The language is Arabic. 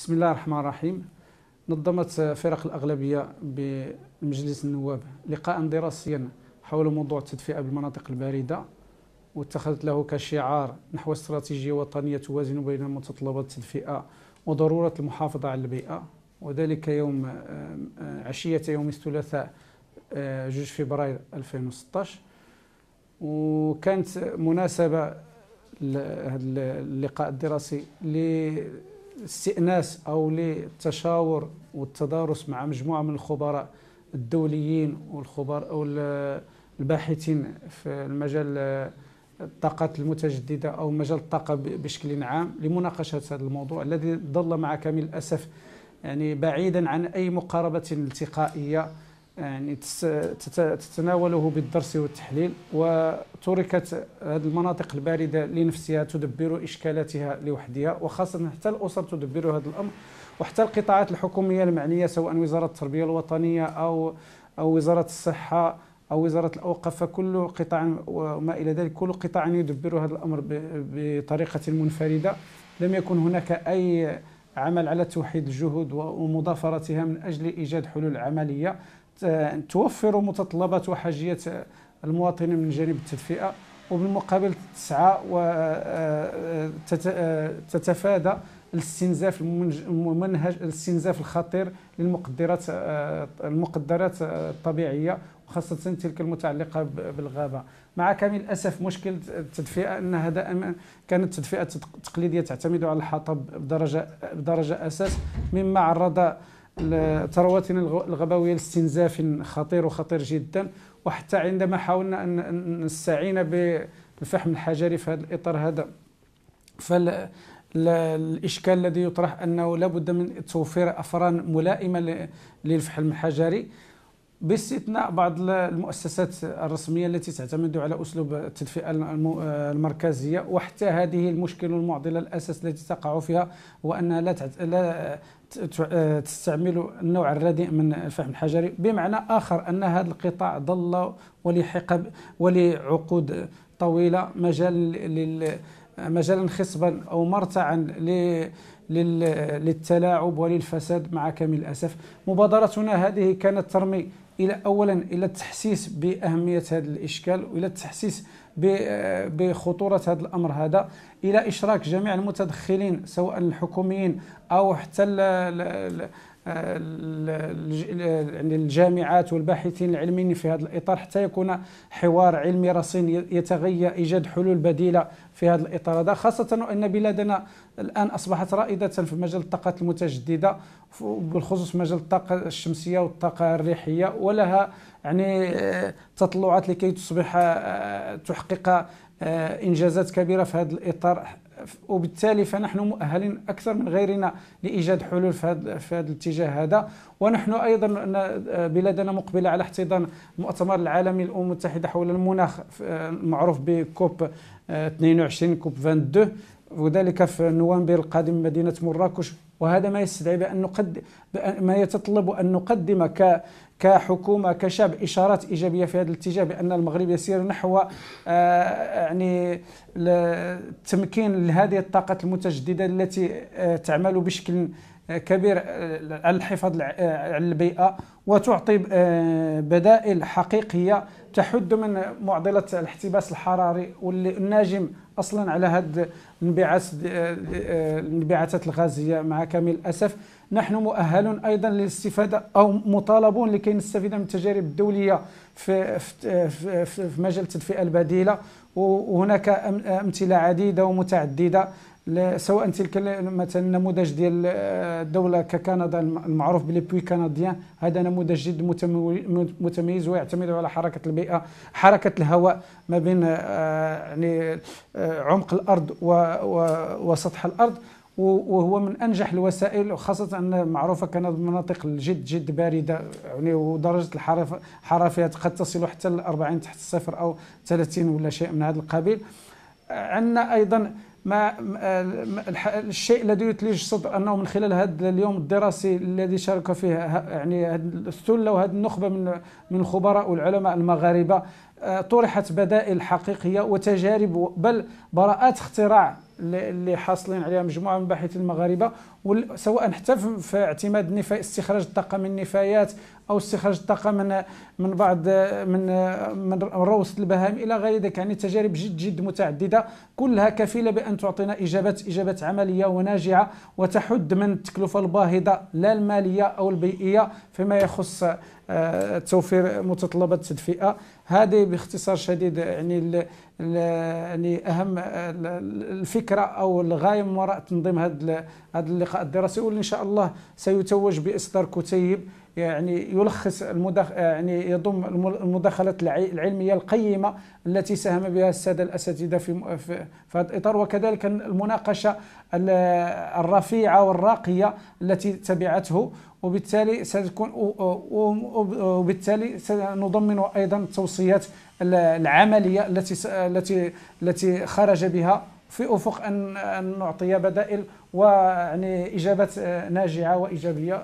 بسم الله الرحمن الرحيم نظمت فرق الأغلبية بمجلس النواب لقاء دراسيا حول موضوع التدفئة بالمناطق الباردة واتخذت له كشعار نحو استراتيجية وطنية توازن بين متطلبات التدفئة وضرورة المحافظة على البيئة وذلك يوم عشية يوم الثلاثاء 2 آه، فبراير 2016 وكانت مناسبة هذا اللقاء الدراسي استئناس او للتشاور والتدارس مع مجموعه من الخبراء الدوليين والخبراء او الباحثين في المجال الطاقات المتجدده او مجال الطاقه بشكل عام لمناقشه هذا الموضوع الذي ظل مع كامل الاسف يعني بعيدا عن اي مقاربه التقائيه يعني تتناوله بالدرس والتحليل وتركت هذه المناطق الباردة لنفسها تدبر إشكالاتها لوحدها وخاصة حتى الأسر تدبر هذا الأمر وحتى القطاعات الحكومية المعنية سواء وزارة التربية الوطنية أو أو وزارة الصحة أو وزارة الأوقاف فكل قطاع وما إلى ذلك كل قطاع يدبر هذا الأمر بطريقة منفردة لم يكن هناك أي عمل على توحيد الجهود ومضافرتها من أجل إيجاد حلول عملية توفر متطلبات وحاجيات المواطنين من جانب التدفئة وبالمقابل تسعى وتتفادى آه، آه، آه، الاستنزاف الممنهج الاستنزاف الخطير للمقدرات المقدرات الطبيعيه وخاصه تلك المتعلقه بالغابه مع كامل الاسف مشكل التدفئه ان هذا كانت التدفئه التقليديه تعتمد على الحطب بدرجه بدرجه اساس مما عرض ثرواتنا الغبويه لاستنزاف خطير وخطير جدا وحتى عندما حاولنا ان نستعين بالفحم الحجري في هذا الاطار هذا فالاشكال الذي يطرح انه لابد من توفير افران ملائمه للفحم الحجري باستثناء بعض المؤسسات الرسميه التي تعتمد على اسلوب التدفئه المركزيه وحتى هذه المشكل والمعضله الاساس التي تقع فيها هو انها لا لا تستعمل النوع الرديء من الفحم الحجري بمعنى اخر ان هذا القطاع ظل ولحقب ولعقود طويله مجال لل مجالا خصبا أو مرتعا للتلاعب وللفساد مع كامل الأسف مبادرتنا هذه كانت ترمي الى اولا الى التحسيس باهميه هذا الاشكال والى التحسيس بخطوره هذا الامر هذا الى اشراك جميع المتدخلين سواء الحكوميين او حتى يعني الجامعات والباحثين العلميين في هذا الاطار حتى يكون حوار علمي رصين يتغير ايجاد حلول بديله في هذا الاطار هذا خاصه ان بلادنا الان اصبحت رائده في مجال الطاقات المتجدده بالخصوص مجال الطاقه الشمسيه والطاقه الريحيه ولها يعني آه، تطلعات لكي تصبح آه، تحقق آه، انجازات كبيره في هذا الاطار وبالتالي فنحن مؤهلين اكثر من غيرنا لايجاد حلول في هذا في هذا الاتجاه هذا ونحن ايضا بلادنا مقبله على احتضان المؤتمر العالمي للامم المتحده حول المناخ المعروف آه، بكوب 22 آه، كوب 22 وذلك في نوفمبر القادم مدينة مراكش وهذا ما يستدعي بأن نقدم ما يتطلب أن نقدم ك كحكومة كشعب إشارات إيجابية في هذا الاتجاه بأن المغرب يسير نحو آه، يعني تمكين لهذه الطاقات المتجددة التي آه، تعمل بشكل آه، كبير على الحفاظ على البيئة وتعطي بدائل حقيقية تحد من معضلة الاحتباس الحراري والناجم اصلا على هذه الانبعاثات الانبعاثات الغازيه مع كامل الاسف نحن مؤهلون ايضا للاستفاده او مطالبون لكي نستفيد من التجارب الدوليه في في, في, في مجال التدفئه البديله وهناك امثله عديده ومتعدده سواء تلك مثلا النموذج ديال الدوله آه، ككندا المعروف بلي بوي كنديان هذا نموذج جد متميز ويعتمد على حركه البيئه حركه الهواء ما بين آه، يعني آه، عمق الارض وسطح الارض وهو من انجح الوسائل وخاصه ان معروفه كانت مناطق جد جد بارده يعني ودرجه الحرارة فيها قد تصل حتى ل 40 تحت الصفر او 30 ولا شيء من هذا القبيل عندنا ايضا ما الشيء الذي يثلج الصدر انه من خلال هذا اليوم الدراسي الذي شارك فيه يعني هذه الثله وهذه النخبه من من الخبراء والعلماء المغاربه آه، طرحت بدائل حقيقيه وتجارب بل براءات اختراع اللي حاصلين عليها مجموعه من الباحثين المغاربه سواء حتى في اعتماد النفايات استخراج الطاقه من النفايات او استخراج الطاقه من من بعض من من روس البهائم الى غير ذلك يعني تجارب جد جد متعدده كلها كفيله بان تعطينا اجابات اجابات عمليه وناجعه وتحد من التكلفه الباهظه لا الماليه او البيئيه فيما يخص آه، توفير متطلبات التدفئه هذه باختصار شديد يعني يعني اهم آه، الفكره او الغايه من وراء تنظيم هذا هذا اللقاء الدراسي واللي ان شاء الله سيتوج باصدار كتيب يعني يلخص المدخ... يعني يضم المداخلات العلميه القيمه التي ساهم بها الساده الاساتذه في في هذا الاطار وكذلك المناقشه الرفيعه والراقيه التي تبعته وبالتالي ستكون وبالتالي سنضمن ايضا التوصيات العمليه التي التي التي خرج بها في افق ان نعطي بدائل ويعني اجابات ناجعه وايجابيه